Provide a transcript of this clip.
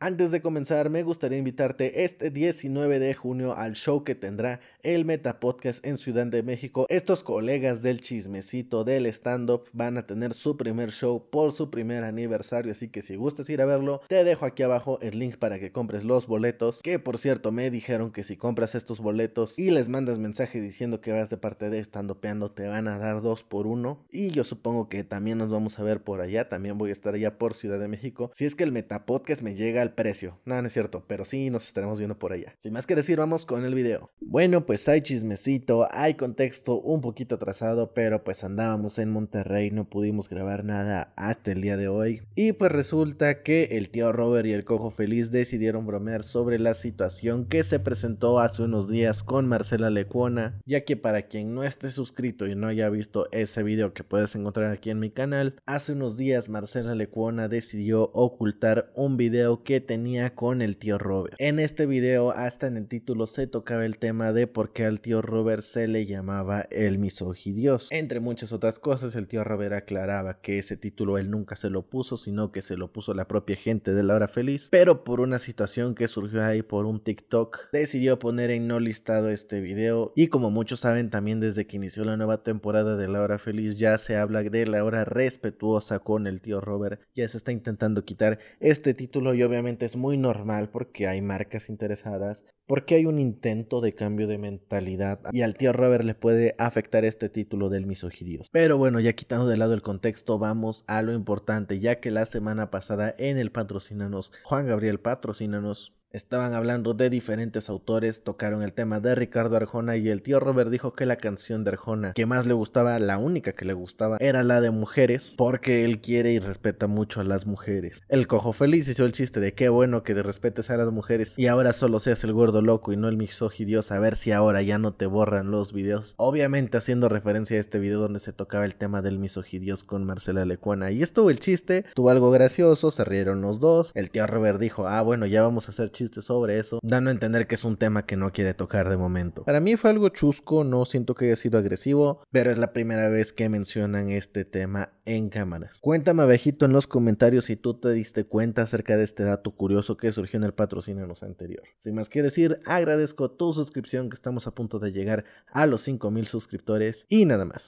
Antes de comenzar, me gustaría invitarte este 19 de junio al show que tendrá el Meta Podcast en Ciudad de México. Estos colegas del chismecito del stand-up van a tener su primer show por su primer aniversario, así que si gustas ir a verlo, te dejo aquí abajo el link para que compres los boletos, que por cierto me dijeron que si compras estos boletos y les mandas mensaje diciendo que vas de parte de stand te van a dar dos por uno. Y yo supongo que también nos vamos a ver por allá, también voy a estar allá por Ciudad de México. Si es que el Meta Podcast me llega precio. Nada, no, es cierto, pero sí nos estaremos viendo por allá. Sin más que decir, vamos con el video. Bueno, pues hay chismecito, hay contexto un poquito atrasado, pero pues andábamos en Monterrey, no pudimos grabar nada hasta el día de hoy. Y pues resulta que el tío Robert y el cojo feliz decidieron bromear sobre la situación que se presentó hace unos días con Marcela Lecuona, ya que para quien no esté suscrito y no haya visto ese video que puedes encontrar aquí en mi canal, hace unos días Marcela Lecuona decidió ocultar un video que tenía con el tío Robert. En este video, hasta en el título, se tocaba el tema de por qué al tío Robert se le llamaba el misogidios. Entre muchas otras cosas, el tío Robert aclaraba que ese título él nunca se lo puso, sino que se lo puso la propia gente de La Hora Feliz, pero por una situación que surgió ahí por un TikTok, decidió poner en no listado este video y como muchos saben también desde que inició la nueva temporada de La Hora Feliz ya se habla de la hora respetuosa con el tío Robert, ya se está intentando quitar este título y obviamente es muy normal porque hay marcas interesadas, porque hay un intento de cambio de mentalidad y al tío Robert le puede afectar este título del misogidios. Pero bueno, ya quitando de lado el contexto, vamos a lo importante, ya que la semana pasada en el Patrocínanos, Juan Gabriel Patrocínanos Estaban hablando de diferentes autores, tocaron el tema de Ricardo Arjona y el tío Robert dijo que la canción de Arjona que más le gustaba, la única que le gustaba, era la de mujeres, porque él quiere y respeta mucho a las mujeres. El cojo feliz hizo el chiste de qué bueno que te respetes a las mujeres y ahora solo seas el gordo loco y no el misogidioso, a ver si ahora ya no te borran los videos. Obviamente haciendo referencia a este video donde se tocaba el tema del misogidios con Marcela Lecuana. Y estuvo el chiste, tuvo algo gracioso, se rieron los dos. El tío Robert dijo, ah bueno, ya vamos a hacer chistes sobre eso, dando a entender que es un tema que no quiere tocar de momento. Para mí fue algo chusco, no siento que haya sido agresivo, pero es la primera vez que mencionan este tema en cámaras. Cuéntame, abejito, en los comentarios si tú te diste cuenta acerca de este dato curioso que surgió en el patrocinio en los anterior. Sin más que decir, agradezco tu suscripción que estamos a punto de llegar a los 5000 suscriptores y nada más.